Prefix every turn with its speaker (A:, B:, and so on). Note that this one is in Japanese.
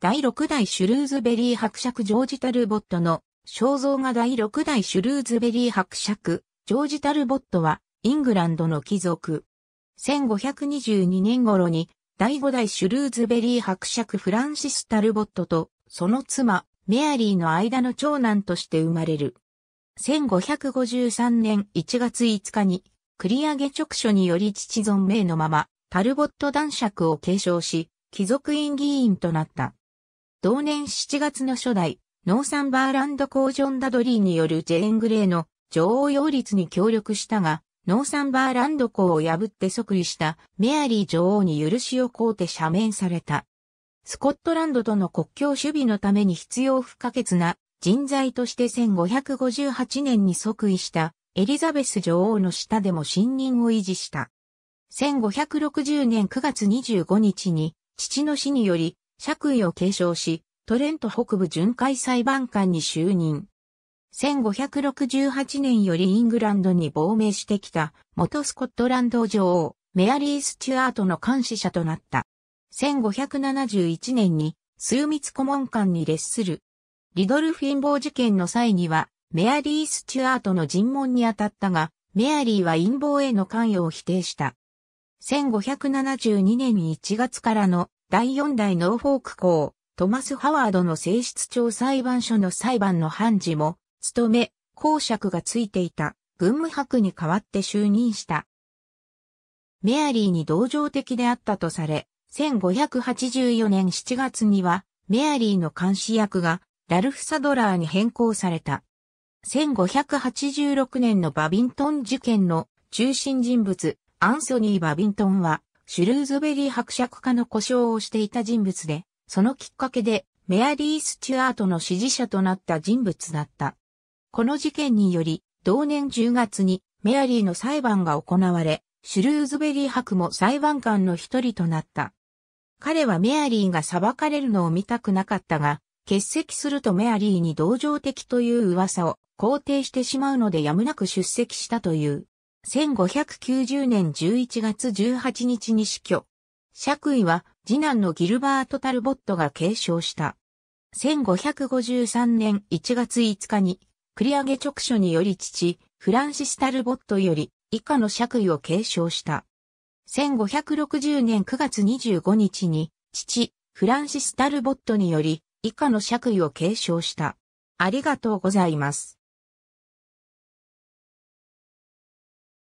A: 第6代シュルーズベリー伯爵ジョージ・タルボットの肖像画第6代シュルーズベリー伯爵、ジョージ・タルボットは、イングランドの貴族。1522年頃に、第5代シュルーズベリー伯爵フランシス・タルボットと、その妻、メアリーの間の長男として生まれる。1553年1月5日に、繰り上げ直書により父存命のまま、タルボット男爵を継承し、貴族院議員となった。同年7月の初代、ノーサンバーランドージョン・ダドリーによるジェーン・グレーの女王擁立に協力したが、ノーサンバーランド公を破って即位したメアリー女王に許しを請うて赦免された。スコットランドとの国境守備のために必要不可欠な人材として1558年に即位したエリザベス女王の下でも信任を維持した。1560年9月25日に父の死により爵位を継承し、トレント北部巡回裁判官に就任。1568年よりイングランドに亡命してきた元スコットランド女王メアリー・スチュアートの監視者となった。1571年に数密顧問官に列する。リドルフィンボー事件の際にはメアリー・スチュアートの尋問に当たったが、メアリーは陰謀への関与を否定した。1572年1月からの第4代ノーフォーク校、トマス・ハワードの性質調裁判所の裁判の判事も、務め、公爵がついていた、軍務伯に代わって就任した。メアリーに同情的であったとされ、1584年7月には、メアリーの監視役が、ラルフ・サドラーに変更された。1586年のバビントン事件の中心人物、アンソニー・バビントンは、シュルーズベリー伯爵家の故障をしていた人物で、そのきっかけでメアリー・スチュアートの支持者となった人物だった。この事件により、同年10月にメアリーの裁判が行われ、シュルーズベリー伯も裁判官の一人となった。彼はメアリーが裁かれるのを見たくなかったが、欠席するとメアリーに同情的という噂を肯定してしまうのでやむなく出席したという。1590年11月18日に死去。爵位は次男のギルバート・タルボットが継承した。1553年1月5日に繰り上げ直書により父、フランシス・タルボットより以下の爵位を継承した。1560年9月25日に父、フランシス・タルボットにより以下の爵位を継承した。ありがとうございます。